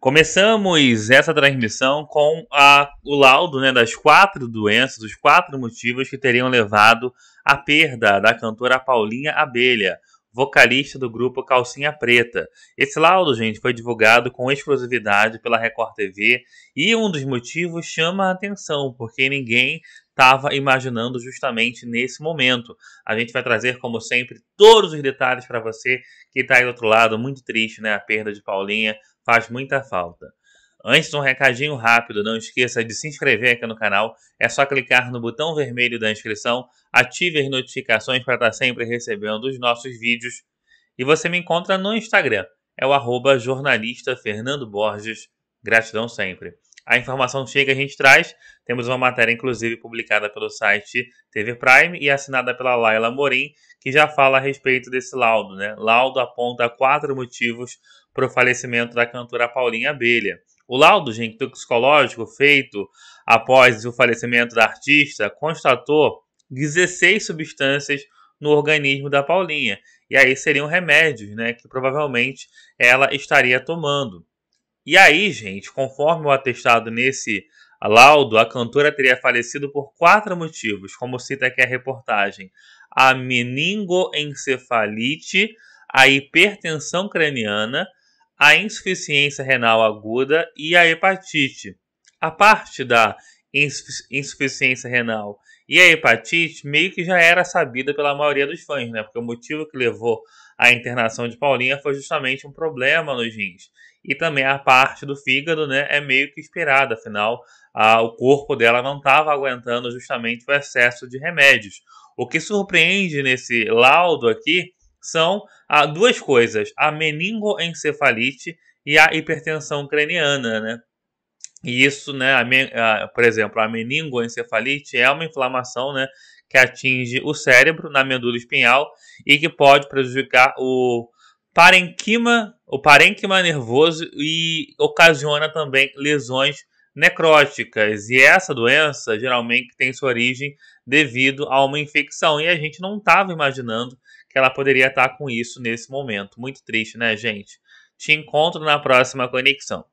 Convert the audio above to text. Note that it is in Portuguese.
Começamos essa transmissão com a, o laudo né, das quatro doenças, dos quatro motivos que teriam levado à perda da cantora Paulinha Abelha vocalista do grupo Calcinha Preta. Esse laudo, gente, foi divulgado com exclusividade pela Record TV e um dos motivos chama a atenção, porque ninguém estava imaginando justamente nesse momento. A gente vai trazer, como sempre, todos os detalhes para você que está aí do outro lado. Muito triste, né? A perda de Paulinha faz muita falta. Antes, um recadinho rápido, não esqueça de se inscrever aqui no canal. É só clicar no botão vermelho da inscrição, ative as notificações para estar sempre recebendo os nossos vídeos. E você me encontra no Instagram, é o arroba jornalista Fernando Borges. Gratidão sempre. A informação chega, a gente traz. Temos uma matéria, inclusive, publicada pelo site TV Prime e assinada pela Laila Morim, que já fala a respeito desse laudo. Né? Laudo aponta quatro motivos para o falecimento da cantora Paulinha Abelha. O laudo, toxicológico feito após o falecimento da artista constatou 16 substâncias no organismo da Paulinha. E aí seriam remédios, né, que provavelmente ela estaria tomando. E aí, gente, conforme o atestado nesse laudo, a cantora teria falecido por quatro motivos, como cita aqui a reportagem: a meningoencefalite, a hipertensão craniana, a insuficiência renal aguda e a hepatite. A parte da insufici insuficiência renal e a hepatite meio que já era sabida pela maioria dos fãs, né? Porque o motivo que levou à internação de Paulinha foi justamente um problema nos rins. E também a parte do fígado, né, é meio que esperada, afinal, a, o corpo dela não estava aguentando justamente o excesso de remédios. O que surpreende nesse laudo aqui são ah, duas coisas: a meningoencefalite e a hipertensão craniana, né? E isso, né, a, a, por exemplo, a meningoencefalite é uma inflamação, né, que atinge o cérebro na medula espinhal e que pode prejudicar o parenquima, o parenquima nervoso e ocasiona também lesões necróticas. E essa doença geralmente tem sua origem devido a uma infecção e a gente não estava imaginando que ela poderia estar com isso nesse momento. Muito triste, né, gente? Te encontro na próxima conexão.